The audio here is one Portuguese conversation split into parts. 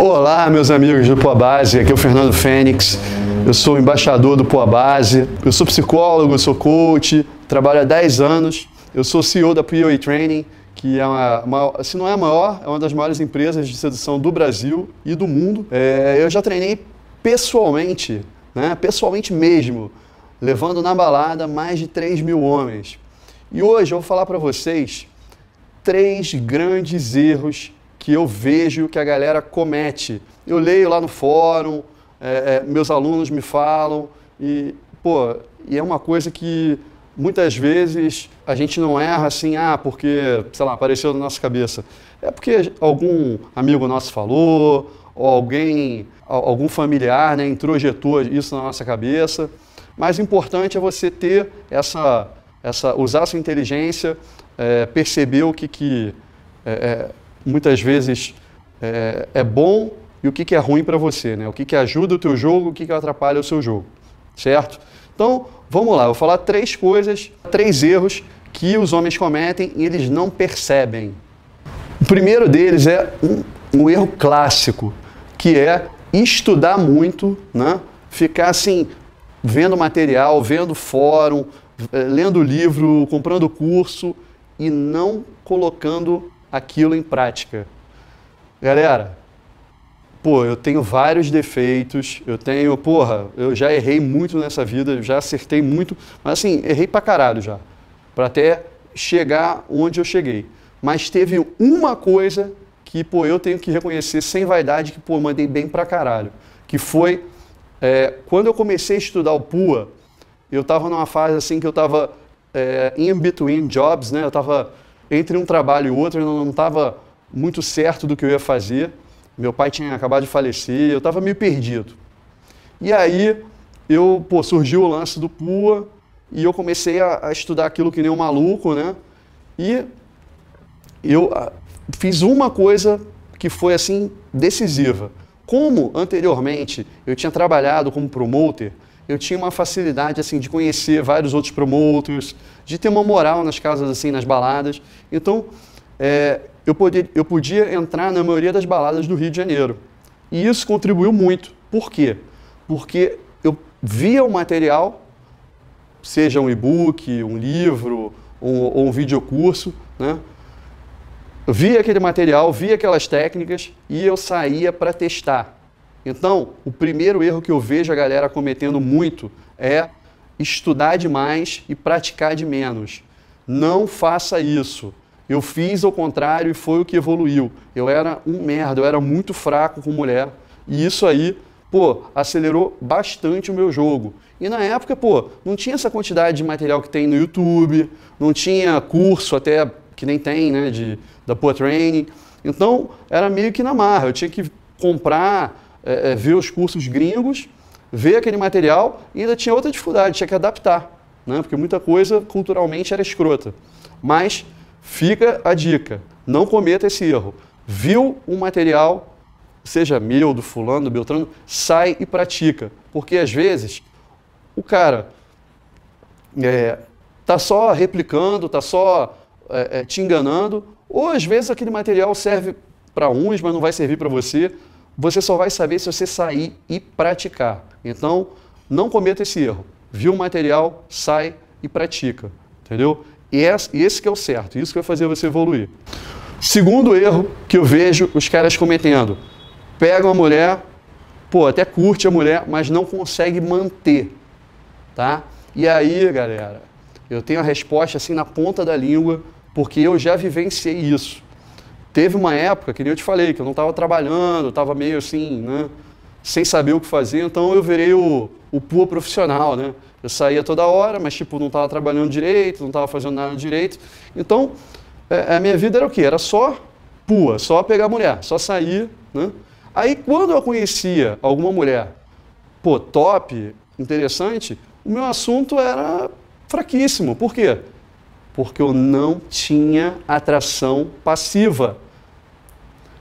Olá, meus amigos do Poabase, aqui é o Fernando Fênix. Eu sou embaixador do Poabase, eu sou psicólogo, eu sou coach, trabalho há 10 anos. Eu sou CEO da POA Training, que é uma, uma, se não é a maior, é uma das maiores empresas de sedução do Brasil e do mundo. É, eu já treinei pessoalmente, né, pessoalmente mesmo, levando na balada mais de 3 mil homens. E hoje eu vou falar para vocês três grandes erros que eu vejo que a galera comete. Eu leio lá no fórum, é, é, meus alunos me falam, e, pô, e é uma coisa que muitas vezes a gente não erra assim, ah, porque, sei lá, apareceu na nossa cabeça. É porque algum amigo nosso falou, ou alguém, algum familiar, né, introjetou isso na nossa cabeça. Mas o importante é você ter essa, essa usar sua inteligência, é, perceber o que, que é, é muitas vezes é, é bom e o que, que é ruim para você, né? O que, que ajuda o teu jogo, o que, que atrapalha o seu jogo, certo? Então, vamos lá, eu vou falar três coisas, três erros que os homens cometem e eles não percebem. O primeiro deles é um, um erro clássico, que é estudar muito, né? Ficar assim, vendo material, vendo fórum, eh, lendo livro, comprando curso e não colocando aquilo em prática. Galera, pô, eu tenho vários defeitos, eu tenho, porra, eu já errei muito nessa vida, já acertei muito, mas assim, errei pra caralho já, para até chegar onde eu cheguei. Mas teve uma coisa que, pô, eu tenho que reconhecer sem vaidade que, pô, mandei bem pra caralho, que foi é, quando eu comecei a estudar o PUA, eu estava numa fase assim que eu estava é, in between jobs, né? Eu estava entre um trabalho e outro, eu não estava muito certo do que eu ia fazer. Meu pai tinha acabado de falecer, eu estava meio perdido. E aí, eu, pô, surgiu o lance do PUA e eu comecei a, a estudar aquilo que nem um maluco, né? E eu a, ah, fiz uma coisa que foi, assim, decisiva. Como anteriormente eu tinha trabalhado como promoter, eu tinha uma facilidade assim de conhecer vários outros promotores, de ter uma moral nas casas assim, nas baladas. Então, é, eu, poder, eu podia entrar na maioria das baladas do Rio de Janeiro. E isso contribuiu muito. Por quê? Porque eu via o material, seja um e-book, um livro um, ou um videocurso, né? Eu via aquele material, via aquelas técnicas e eu saía para testar. Então, o primeiro erro que eu vejo a galera cometendo muito é estudar demais e praticar de menos. Não faça isso. Eu fiz o contrário e foi o que evoluiu. Eu era um merda, eu era muito fraco com mulher. E isso aí, pô, acelerou bastante o meu jogo. E na época, pô, não tinha essa quantidade de material que tem no YouTube, não tinha curso até que nem tem, né, de, da Pua Training. Então, era meio que na marra. Eu tinha que comprar é, é, ver os cursos gringos, ver aquele material e ainda tinha outra dificuldade, tinha que adaptar, né? porque muita coisa culturalmente era escrota. Mas fica a dica, não cometa esse erro. Viu um material, seja meu, do fulano, do Beltrano, sai e pratica. Porque às vezes o cara é, tá só replicando, tá só é, é te enganando, ou às vezes aquele material serve para uns, mas não vai servir para você. Você só vai saber se você sair e praticar. Então, não cometa esse erro. Viu o material, sai e pratica. Entendeu? É, e esse que é o certo, isso que vai fazer você evoluir. Segundo erro que eu vejo os caras cometendo: pega uma mulher, pô, até curte a mulher, mas não consegue manter, tá? E aí, galera, eu tenho a resposta assim na ponta da língua, porque eu já vivenciei isso. Teve uma época, que nem eu te falei, que eu não estava trabalhando, estava meio assim, né? Sem saber o que fazer, então eu virei o, o pua profissional, né? Eu saía toda hora, mas tipo, não estava trabalhando direito, não estava fazendo nada direito. Então, é, é, a minha vida era o quê? Era só pua, só pegar mulher, só sair, né? Aí quando eu conhecia alguma mulher, pô, top, interessante, o meu assunto era fraquíssimo. Por quê? Porque eu não tinha atração passiva.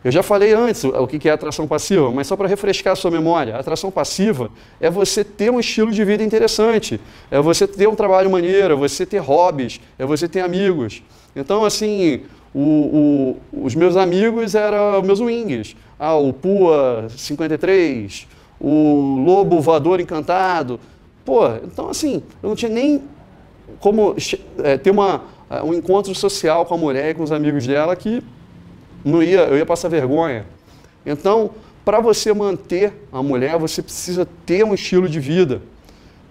Eu já falei antes o que é atração passiva, mas só para refrescar a sua memória, atração passiva é você ter um estilo de vida interessante, é você ter um trabalho maneiro, é você ter hobbies, é você ter amigos. Então, assim, o, o, os meus amigos eram meus wings. Ah, o Pua 53, o Lobo Voador Encantado. Pô, então assim, eu não tinha nem como é, ter uma, é, um encontro social com a mulher e com os amigos dela que não ia, eu ia passar vergonha. Então, para você manter a mulher, você precisa ter um estilo de vida.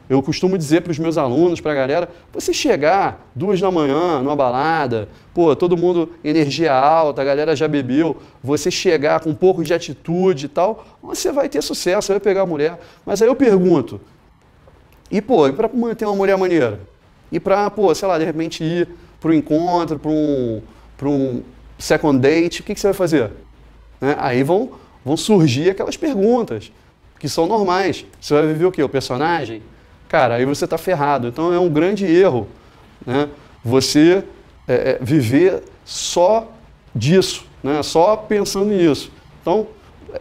Eu costumo dizer para os meus alunos, para a galera, você chegar duas da manhã numa balada, pô, todo mundo energia alta, a galera já bebeu, você chegar com um pouco de atitude e tal, você vai ter sucesso, vai pegar a mulher. Mas aí eu pergunto, e pô, e para manter uma mulher maneira? E para, pô, sei lá, de repente ir para um encontro, para um, um second date, o que, que você vai fazer? Né? Aí vão, vão surgir aquelas perguntas que são normais. Você vai viver o quê? O personagem? Cara, aí você está ferrado. Então é um grande erro né? você é, é, viver só disso, né? só pensando nisso. Então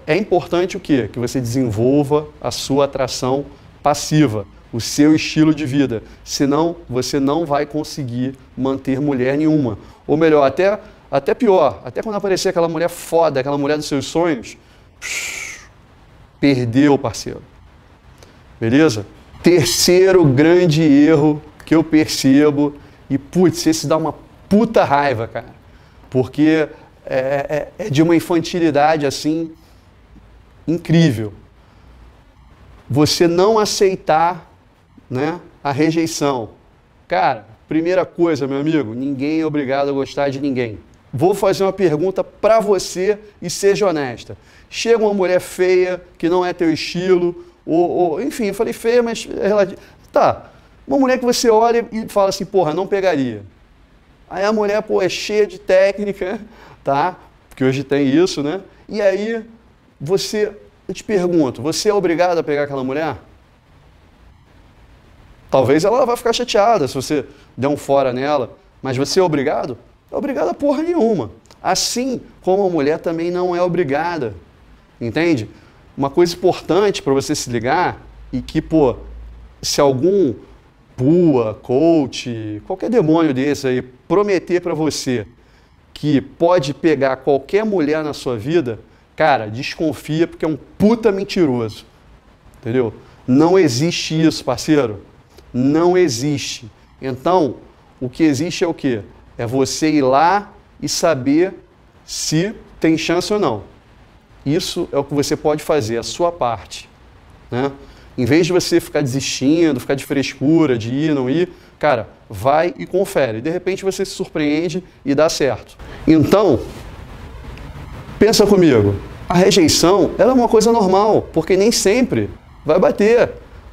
é importante o quê? Que você desenvolva a sua atração passiva o seu estilo de vida. Senão, você não vai conseguir manter mulher nenhuma. Ou melhor, até, até pior, até quando aparecer aquela mulher foda, aquela mulher dos seus sonhos, perdeu, parceiro. Beleza? Terceiro grande erro que eu percebo, e putz, esse dá uma puta raiva, cara. Porque é, é, é de uma infantilidade assim incrível você não aceitar né? A rejeição. Cara, primeira coisa, meu amigo, ninguém é obrigado a gostar de ninguém. Vou fazer uma pergunta para você e seja honesta. Chega uma mulher feia, que não é teu estilo, ou, ou enfim, eu falei feia, mas é Tá, uma mulher que você olha e fala assim, porra, não pegaria. Aí a mulher, pô, é cheia de técnica, tá? Porque hoje tem isso, né? E aí você, eu te pergunto, você é obrigado a pegar aquela mulher? Talvez ela vá ficar chateada se você der um fora nela, mas você é obrigado? É obrigado a porra nenhuma. Assim como a mulher também não é obrigada. Entende? Uma coisa importante para você se ligar e que, pô, se algum pua, coach, qualquer demônio desse aí prometer para você que pode pegar qualquer mulher na sua vida, cara, desconfia porque é um puta mentiroso. Entendeu? Não existe isso, parceiro não existe. Então, o que existe é o quê? É você ir lá e saber se tem chance ou não. Isso é o que você pode fazer, a sua parte. Né? Em vez de você ficar desistindo, ficar de frescura, de ir, não ir, cara, vai e confere. De repente você se surpreende e dá certo. Então, pensa comigo. A rejeição, ela é uma coisa normal, porque nem sempre vai bater.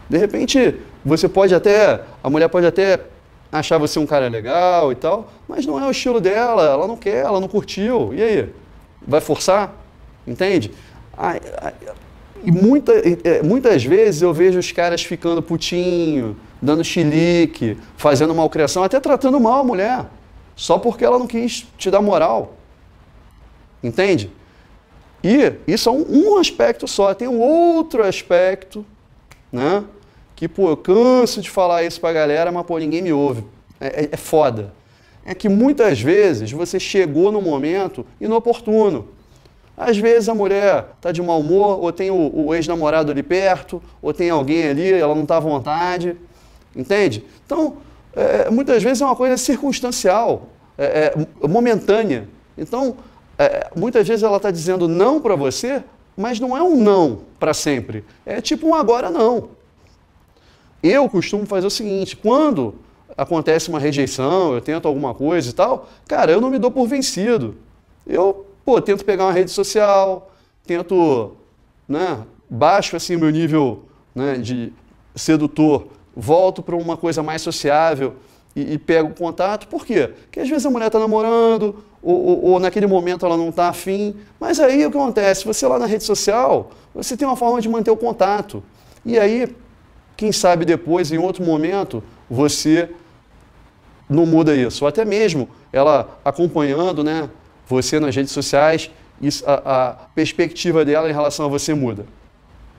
De repente, você pode até, a mulher pode até achar você um cara legal e tal, mas não é o estilo dela, ela não quer, ela não curtiu. E aí? Vai forçar? Entende? Ai, ai, e muita, é, muitas vezes eu vejo os caras ficando putinho, dando xilique, fazendo malcriação, até tratando mal a mulher, só porque ela não quis te dar moral. Entende? E isso é um, um aspecto só, tem um outro aspecto, né? que, pô, eu canso de falar isso pra galera, mas, pô, ninguém me ouve. É, é, é foda. É que muitas vezes você chegou no momento inoportuno. Às vezes a mulher tá de mau humor, ou tem o, o ex-namorado ali perto, ou tem alguém ali, ela não tá à vontade. Entende? Então, é, muitas vezes é uma coisa circunstancial, é, é, momentânea. Então, é, muitas vezes ela tá dizendo não para você, mas não é um não para sempre. É tipo um agora não. Eu costumo fazer o seguinte: quando acontece uma rejeição, eu tento alguma coisa e tal, cara, eu não me dou por vencido. Eu, pô, tento pegar uma rede social, tento, né, baixo assim o meu nível né, de sedutor, volto para uma coisa mais sociável e, e pego o contato. Por quê? Porque às vezes a mulher está namorando, ou, ou, ou, naquele momento ela não está afim. Mas aí o que acontece? Você lá na rede social, você tem uma forma de manter o contato. E aí quem sabe depois, em outro momento, você não muda isso. Ou até mesmo ela acompanhando né, você nas redes sociais, isso, a, a perspectiva dela em relação a você muda.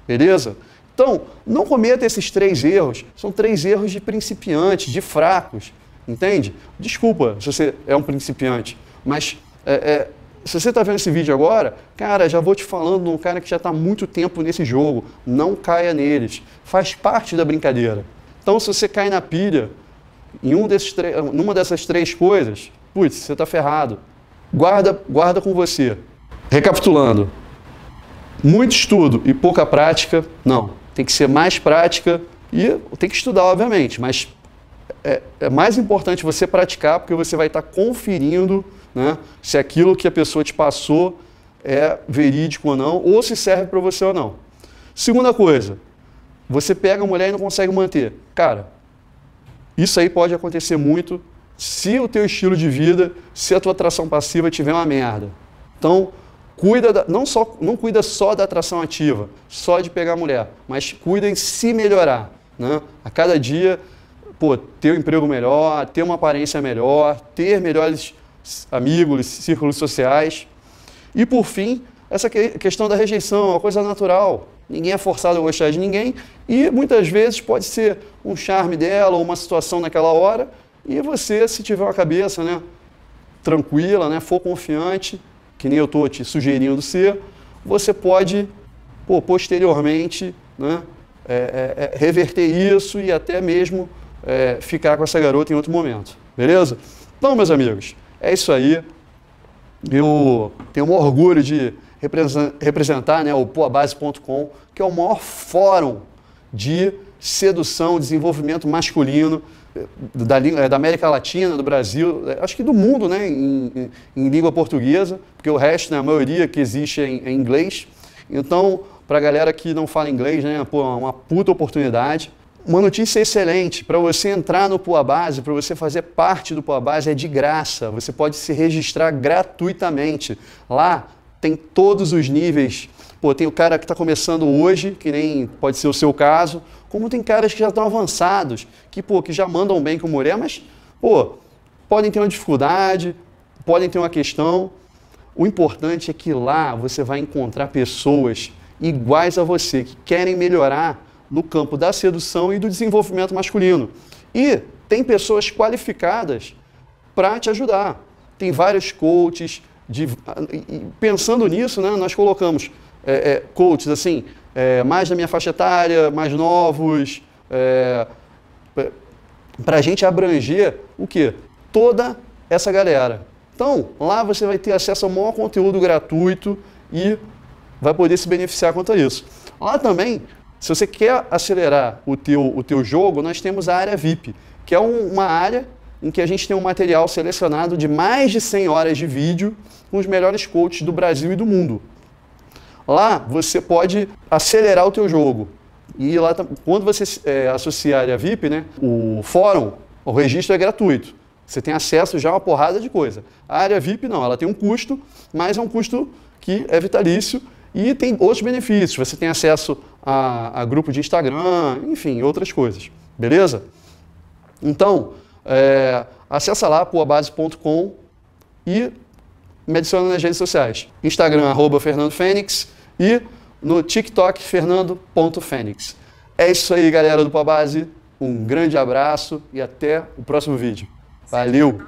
Beleza? Então, não cometa esses três erros. São três erros de principiante, de fracos. Entende? Desculpa se você é um principiante, mas é, é, se você está vendo esse vídeo agora, cara, já vou te falando de um cara que já está muito tempo nesse jogo. Não caia neles. Faz parte da brincadeira. Então, se você cai na pilha em um desses numa dessas três coisas, putz, você está ferrado. Guarda, guarda com você. Recapitulando, muito estudo e pouca prática, não. Tem que ser mais prática e tem que estudar, obviamente, mas é, é mais importante você praticar porque você vai estar tá conferindo né? se aquilo que a pessoa te passou é verídico ou não, ou se serve para você ou não. Segunda coisa, você pega a mulher e não consegue manter. Cara, isso aí pode acontecer muito se o teu estilo de vida, se a tua atração passiva tiver uma merda. Então, cuida da, não só não cuida só da atração ativa, só de pegar a mulher, mas cuida em se melhorar, né? A cada dia, pô, ter um emprego melhor, ter uma aparência melhor, ter melhores amigos, círculos sociais. E por fim, essa questão da rejeição, é uma coisa natural. Ninguém é forçado a gostar de ninguém e muitas vezes pode ser um charme dela ou uma situação naquela hora e você, se tiver uma cabeça né, tranquila, né, for confiante, que nem eu estou te sugerindo ser, você pode pô, posteriormente né, é, é, é, reverter isso e até mesmo é, ficar com essa garota em outro momento. Beleza? Então, meus amigos, é isso aí. Eu tenho um orgulho de representar né, o poabase.com, que é o maior fórum de sedução, desenvolvimento masculino eh, da, da, América Latina, do Brasil, eh, acho que do mundo, né, em, em língua portuguesa, porque o resto, né, a maioria que existe é em, é inglês. Então, para a galera que não fala inglês, né, pô, é uma puta oportunidade uma notícia excelente. Para você entrar no Pua Base, para você fazer parte do Pua Base, é de graça. Você pode se registrar gratuitamente. Lá tem todos os níveis. Pô, tem o cara que está começando hoje, que nem pode ser o seu caso, como tem caras que já estão avançados, que, pô, que já mandam bem com o Moré, mas, pô, podem ter uma dificuldade, podem ter uma questão. O importante é que lá você vai encontrar pessoas iguais a você, que querem melhorar no campo da sedução e do desenvolvimento masculino. E tem pessoas qualificadas para te ajudar. Tem vários coaches. De, pensando nisso, né, nós colocamos é, é, coaches assim, é, mais da minha faixa etária, mais novos, é, para a gente abranger o que? Toda essa galera. Então, lá você vai ter acesso ao maior conteúdo gratuito e vai poder se beneficiar quanto a isso. Lá também se você quer acelerar o teu, o teu jogo, nós temos a área VIP, que é um, uma área em que a gente tem um material selecionado de mais de 100 horas de vídeo com os melhores coaches do Brasil e do mundo. Lá você pode acelerar o teu jogo. E lá, quando você é, eh, associar a área VIP, né, o fórum, o registro é gratuito. Você tem acesso já a uma porrada de coisa. A área VIP não, ela tem um custo, mas é um custo que é vitalício e tem outros benefícios. Você tem acesso a, a grupo de Instagram, enfim, outras coisas. Beleza? Então, é, acessa lá puabase.com e me adiciona nas redes sociais. Instagram, arroba Fernando Fênix e no TikTok, fernando.fênix. É isso aí, galera do Pabase. Um grande abraço e até o próximo vídeo. Valeu!